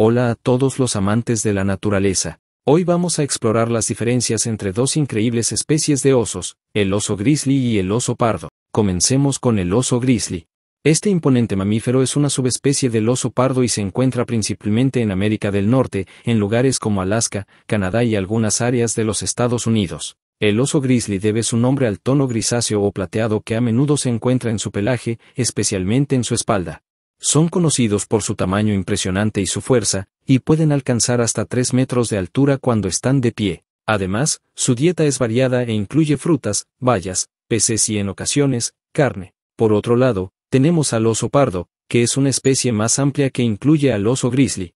Hola a todos los amantes de la naturaleza. Hoy vamos a explorar las diferencias entre dos increíbles especies de osos, el oso grizzly y el oso pardo. Comencemos con el oso grizzly. Este imponente mamífero es una subespecie del oso pardo y se encuentra principalmente en América del Norte, en lugares como Alaska, Canadá y algunas áreas de los Estados Unidos. El oso grizzly debe su nombre al tono grisáceo o plateado que a menudo se encuentra en su pelaje, especialmente en su espalda. Son conocidos por su tamaño impresionante y su fuerza, y pueden alcanzar hasta 3 metros de altura cuando están de pie. Además, su dieta es variada e incluye frutas, bayas, peces y en ocasiones, carne. Por otro lado, tenemos al oso pardo, que es una especie más amplia que incluye al oso grizzly.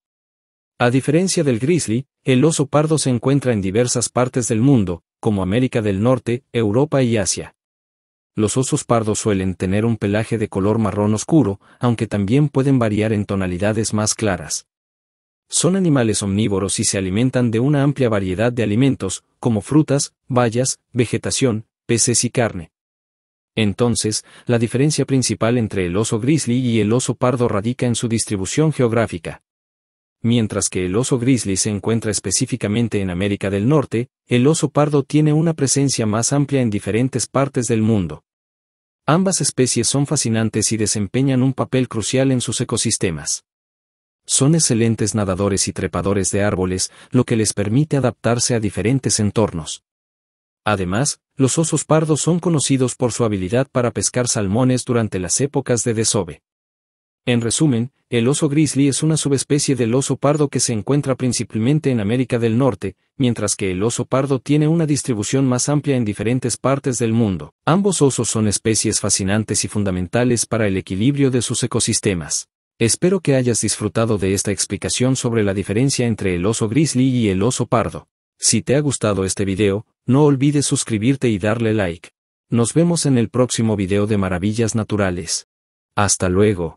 A diferencia del grizzly, el oso pardo se encuentra en diversas partes del mundo, como América del Norte, Europa y Asia. Los osos pardos suelen tener un pelaje de color marrón oscuro, aunque también pueden variar en tonalidades más claras. Son animales omnívoros y se alimentan de una amplia variedad de alimentos, como frutas, bayas, vegetación, peces y carne. Entonces, la diferencia principal entre el oso grizzly y el oso pardo radica en su distribución geográfica mientras que el oso grizzly se encuentra específicamente en América del Norte, el oso pardo tiene una presencia más amplia en diferentes partes del mundo. Ambas especies son fascinantes y desempeñan un papel crucial en sus ecosistemas. Son excelentes nadadores y trepadores de árboles, lo que les permite adaptarse a diferentes entornos. Además, los osos pardos son conocidos por su habilidad para pescar salmones durante las épocas de desove. En resumen, el oso grizzly es una subespecie del oso pardo que se encuentra principalmente en América del Norte, mientras que el oso pardo tiene una distribución más amplia en diferentes partes del mundo. Ambos osos son especies fascinantes y fundamentales para el equilibrio de sus ecosistemas. Espero que hayas disfrutado de esta explicación sobre la diferencia entre el oso grizzly y el oso pardo. Si te ha gustado este video, no olvides suscribirte y darle like. Nos vemos en el próximo video de Maravillas Naturales. Hasta luego.